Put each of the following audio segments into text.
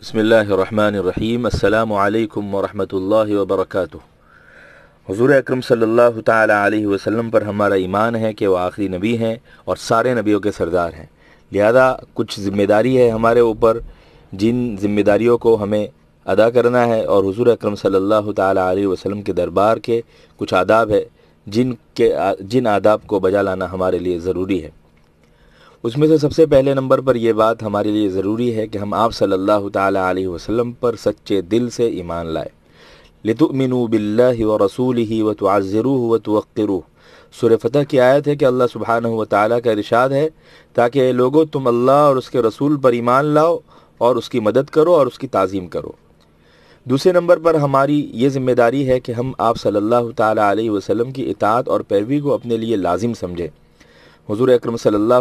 बसमीम अल्लाम वरहमल वबरक हज़ूर अक्रम सल्लल्लाहु अलैहि वसल्लम पर हमारा ईमान है कि वह आखिरी नबी हैं और सारे नबियों के सरदार हैं लिहाजा कुछ ज़िम्मेदारी है हमारे ऊपर जिन ज़िम्मेदारियों को हमें अदा करना है और हज़ूर अक्रम सल्लल्लाहु अलैहि के दरबार के कुछ आदाब है जिन के जिन आदाब को बजा लाना हमारे लिए ज़रूरी है उसमें से सबसे पहले नंबर पर यह बात हमारे लिए ज़रूरी है कि हम आप सल्लल्लाहु अलैहि वसल्लम पर सच्चे दिल से ईमान लाए लतमिनु बिल्ला व रसूल ही व तुअज़्ज़िरूहु व तुवक्किरूहु सुर फ़तह की आयत है कि अल्लाह सुबहान व तआला का इरशाद है ताकि लोगों तुम अल्लाह और उसके रसूल पर ईमान लाओ और उसकी मदद करो और उसकी ताज़ीम करो दूसरे नंबर पर हमारी ये जिम्मेदारी है कि हम आप सल्लल्लाहु अलैहि वसल्लम की इतात और पैरवी को अपने लिए लाजिम समझें हजूर अक्रम सल्ला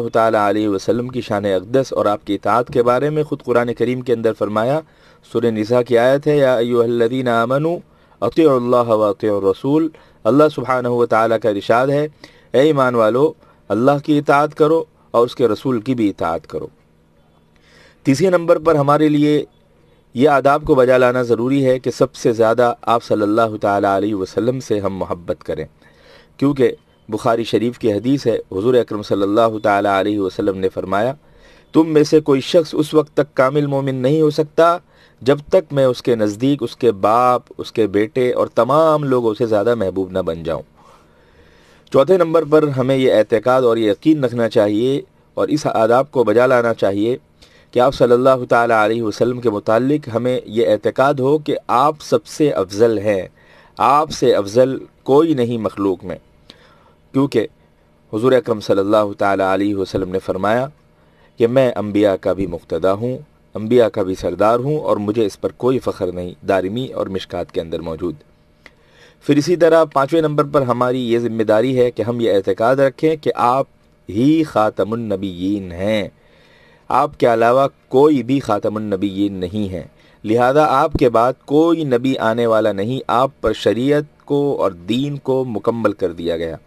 वसम की शान अकदस और आपकी इतात के बारे में ख़ुद कुरान करीम के अंदर फरमाया सुर निसा की आयत है यादीन अमनु अतः रसूल अल्लाह सुबहान ताली का इरशाद है ए ईमान वालो अल्लाह की इतात करो और उसके रसूल की भी इतात करो तीसरे नंबर पर हमारे लिए यह आदाब को बजा लाना ज़रूरी है कि सबसे ज़्यादा आप सल्लल्लाहु अलैहि वसल्लम से हम मोहब्बत करें क्योंकि बुखारी शरीफ की हदीस है हुजूर अकरम सल्लल्लाहु ताला अलैहि वसल्लम ने फरमाया तुम में से कोई शख्स उस वक्त तक कामिल मोमिन नहीं हो सकता जब तक मैं उसके नज़दीक उसके बाप उसके बेटे और तमाम लोगों से ज़्यादा महबूब ना बन जाऊँ चौथे नंबर पर हमें यह एतक़ाद और ये यकीन रखना चाहिए और इस आदाब को बजा लाना चाहिए कि आप सल्लल्लाहु ताला अलैहि वसल्लम के मुतालिक हमें ये एतक़ाद हो कि आप सबसे अफजल हैं आपसे अफजल कोई नहीं मखलूक में क्योंकि हजूर अक्रम सल्ला वसम ने फ़रमाया कि मैं अम्बिया का भी मुख्तदा हूँ अम्बिया का भी सरदार हूँ और मुझे इस पर कोई फ़ख्र नहीं दारिमी और मिशकात के अंदर मौजूद फिर इसी तरह पाँचवें नंबर पर हमारी ये जिम्मेदारी है कि हम ये एतकाद रखें कि आप ही ख़ातमनबीन हैं आपके अलावा कोई भी ख़ातमनबीन नहीं है लिहाजा आपके बाद कोई नबी आने वाला नहीं आप पर शरीयत को और दीन को मुकम्मल कर दिया गया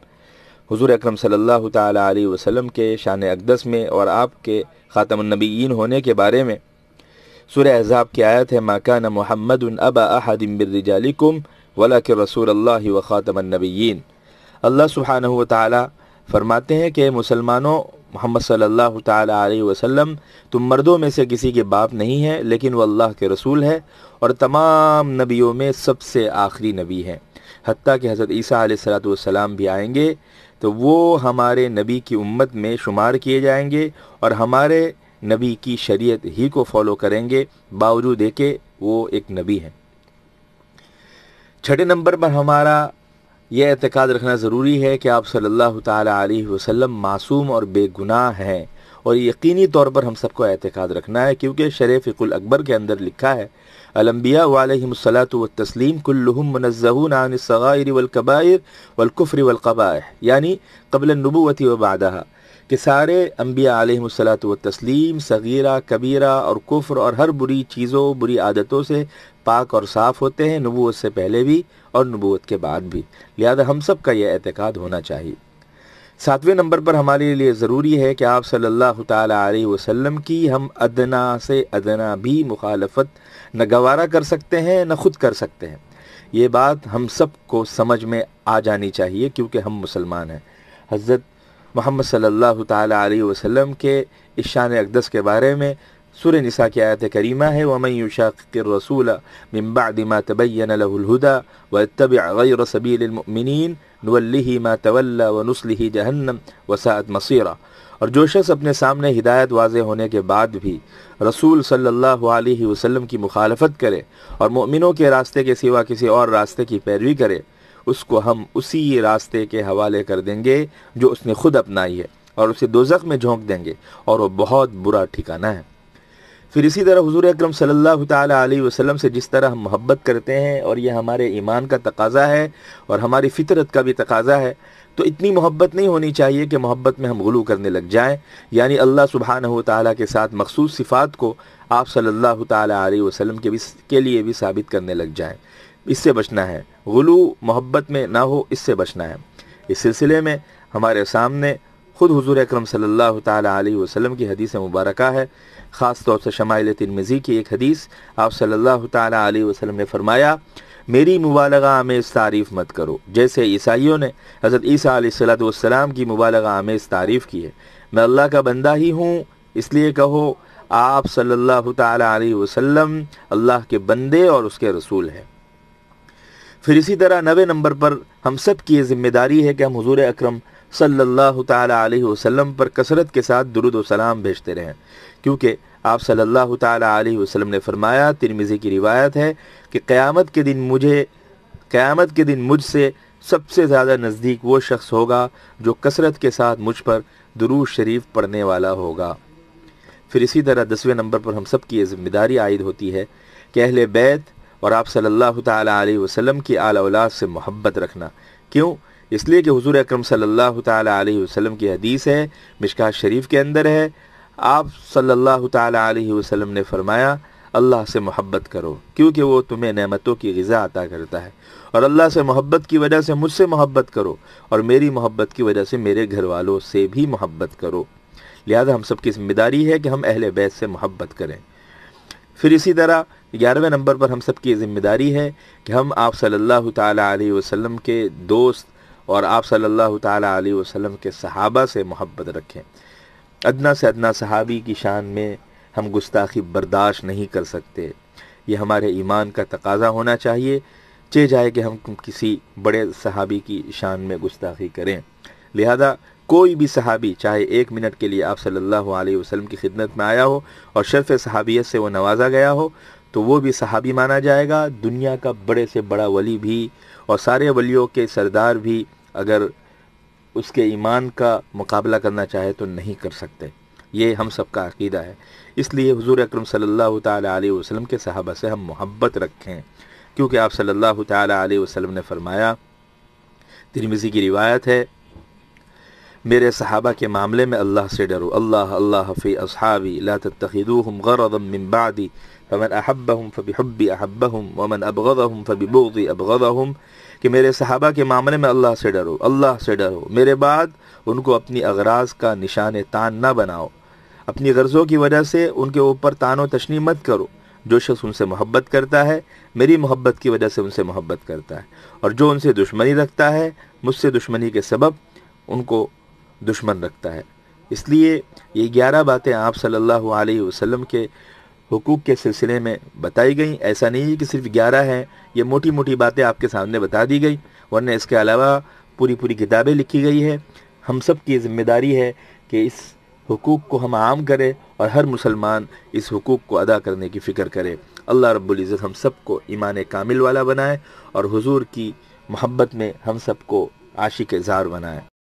हुजूर अकरम सल्लल्लाहु अलैहि वसल्लम के शान अकदस में और आपके नबीन होने के बारे में सुर अहजाब की आयत है माकान मोहम्मद अब अहदिम बिरजालिकुम वला के रसूल अल्लाह व ख़ातमनबीन अल्लाह सुबहान फरमाते हैं कि मुसलमानों मोहम्मद सल्लल्लाहु अलैहि वसल्लम तुम मर्दों में से किसी के बाप नहीं हैं लेकिन वो अल्लाह के रसूल है और तमाम नबियों में सबसे आखिरी नबी हैं हती कि हज़रत ईसा सलाम भी आएंगे तो वो हमारे नबी की उम्मत में शुमार किए जाएंगे और हमारे नबी की शरीयत ही को फॉलो करेंगे बावजूद के वो एक नबी हैं छठे नंबर पर हमारा यह एतक़ाद रखना ज़रूरी है कि आप सल्लल्लाहु अलैहि वसल्लम मासूम और बेगुनाह हैं और यकीनी तौर पर हम सबको एतक़ाद रखना है क्योंकि शरीफ फ़िकुल अकबर के अंदर लिखा है अलम्बिया वालसलात व तस्लीम कुल्लुम मनज़हून आन सग़ार वलकबायर वलकुफ़र वलकबाह यानी कबल नबूवती व बादहा कि सारे अम्बिया आलमसलात व तस्लीम सगीरा कबीरा और कुफ्र और हर बुरी चीज़ों बुरी आदतों से पाक और साफ़ होते हैं नबूत से पहले भी और नबूत के बाद भी लिहाजा हम सब का यह एतक़ाद होना चाहिए सातवें नंबर पर हमारे लिए ज़रूरी है कि आप सल्लल्लाहु सल्ला वसल्लम की हम अदना से अदना भी मुखालफत न गवारा कर सकते हैं न ख़ुद कर सकते हैं ये बात हम सब को समझ में आ जानी चाहिए क्योंकि हम मुसलमान हैं हज़रत मोहम्मद सल्लल्लाहु अलैहि वसल्लम के इशान अकदस के बारे में सूर्य निसा की आयत करीमा है वमन युशाक़ रसूल मिम्बाद मा तबैन लहुलहुदा व तब गैर सबीलमिन नवल्ली मा तवल्ला व नसली जहन्नम वसात मसीरा और जो शख्स अपने सामने हिदायत वाज होने के बाद भी रसूल सल्लल्लाहु अलैहि वसल्लम की मुखालफत करे और मोमिनों के रास्ते के सिवा किसी और रास्ते की पैरवी करे उसको हम उसी रास्ते के हवाले कर देंगे जो उसने खुद अपनाई है और उसे दोजख में झोंक देंगे और वो बहुत बुरा ठिकाना है फिर इसी तरह हजूर अक्रम सल्लल्लाहु अलैहि वसल्लम से जिस तरह हम मोहब्बत करते हैं और यह हमारे ईमान का तकाजा है और हमारी फितरत का भी तकाजा है तो इतनी मोहब्बत नहीं होनी चाहिए कि मोहब्बत में हम गलू करने लग जाएं यानी अल्लाह सुबहान ताली के साथ मखसूस सिफ़ात को आप सल्लल्लाहु अलैहि वसल्लम के भी के लिए भी साबित करने लग जाएं इससे बचना है गलू मोहब्बत में ना हो इससे बचना है इस सिलसिले में हमारे सामने खुद हजूर अक्रम सल्लल्लाहु अलैहि वसल्लम की हदीस मुबारक है ख़ास तौर से शमाइल तिरमिज़ी की एक हदीस आप सल्लल्लाहु अलैहि वसल्लम ने फरमाया मेरी मुबालगा आमेज़ तारीफ़ मत करो जैसे ईसाइयों ने हज़रत ईसा सलाम की मुबालगा आमेज़ तारीफ़ की है मैं अल्लाह का बंदा ही हूँ इसलिए कहो आप सल्लल्लाहु अलैहि वसल्लम अल्लाह के बंदे और उसके रसूल हैं फिर इसी तरह नवे नंबर पर हम सब की ये जिम्मेदारी है कि हम हजूर अक्रम सल्लल्लाहु अलैहि वसल्लम पर कसरत के साथ दुरुद व सलाम भेजते रहें क्योंकि आप सल्लल्लाहु अलैहि वसल्लम ने फरमाया तिरमिज़ी की रिवायत है कि क़्यामत के दिन मुझे क़्यामत के दिन मुझसे सबसे ज़्यादा नज़दीक वो शख्स होगा जो कसरत के साथ मुझ पर दरूज शरीफ पढ़ने वाला होगा फिर इसी तरह दसवें नंबर पर हम सब की जिम्मेदारी आयद होती है कि अहल बैत और आप सल्लल्लाहु अलैहि वसल्लम की आला औलाद से मोहब्बत रखना क्यों इसलिए कि हुजूर अक्रम सल्लल्लाहु अलैहि वसल्लम की हदीस है मिशका शरीफ के अंदर है आप सल्लल्लाहु अलैहि वसल्लम ने फरमाया अल्लाह से मोहब्बत करो क्योंकि वो तुम्हें नेमतों की गज़ा अता करता है और अल्लाह से मोहब्बत की वजह से मुझसे मोहब्बत करो और मेरी मोहब्बत की वजह से मेरे घर वालों से भी मोहब्बत करो लिहाजा हम सब की जिम्मेदारी है कि हम अहल बैत से मोहब्बत करें फिर इसी तरह ग्यारहवें नंबर पर हम सब की जिम्मेदारी है कि हम आप सल्लल्लाहु अलैहि वसल्लम के दोस्त और आप सल्लल्लाहु अलैहि वसल्लम के सहाबा से मोहब्बत रखें अदना से अदना सहाबी की शान में हम गुस्ताखी बर्दाश्त नहीं कर सकते ये हमारे ईमान का तकाजा होना चाहिए चे जाए कि हम किसी बड़े सहाबी की शान में गुस्ताखी करें लिहाजा कोई भी सहाबी चाहे एक मिनट के लिए आप सल्लल्लाहु अलैहि वसल्लम की खिदमत में आया हो और शर्फ़ सहाबियत से वो नवाजा गया हो तो वो भी सहाबी माना जाएगा दुनिया का बड़े से बड़ा वली भी और सारे वलियों के सरदार भी अगर उसके ईमान का मुकाबला करना चाहे तो नहीं कर सकते ये हम सब का अकीदा है इसलिए हुजूर अकरम सल्लल्लाहु अलैहि वसल्लम के सहाबा से हम मोहब्बत रखें क्योंकि आप सल्लल्लाहु अलैहि वसल्लम ने फरमाया तिरमिज़ी की रिवायत है मेरे सहाबा के मामले में अल्लाह से डरो अल्लाह अल्लाह फ़ी असहाबी ला तत्तखिदूहुम गरदम मिन बादी फमन अहब्बहुम फ़बिहब्बी अहब्बहुम वमन अबगदहुम फ़बिबुग़दी अबगदहुम कि मेरे सहाबा के मामले में अल्लाह से डरो अल्लाह से डरो मेरे बाद उनको अपनी अगराज का निशान तान ना बनाओ अपनी गर्ज़ों की वजह से उनके ऊपर तानो तशनी मत करो जो शख्स उनसे मोहब्बत करता है मेरी मोहब्बत की वजह से उनसे मोहब्बत करता है और जो उनसे दुश्मनी रखता है मुझसे दुश्मनी के सबब उनको दुश्मन रखता है इसलिए ये ग्यारह बातें आप सल्लल्लाहु अलैहि वसल्लम के हकूक़ के सिलसिले में बताई गई ऐसा नहीं है कि सिर्फ ग्यारह हैं ये मोटी मोटी बातें आपके सामने बता दी गई वरना इसके अलावा पूरी पूरी किताबें लिखी गई है हम सब की जिम्मेदारी है कि इस हकूक़ को हम आम करें और हर मुसलमान इस हकूक़ को अदा करने की फ़िक्र करे अल्लाह रब्ज़त हम सबको ईमान कामिल वाला बनाए और हुजूर की मोहब्बत में हम सबको आशिक ज़ार बनाए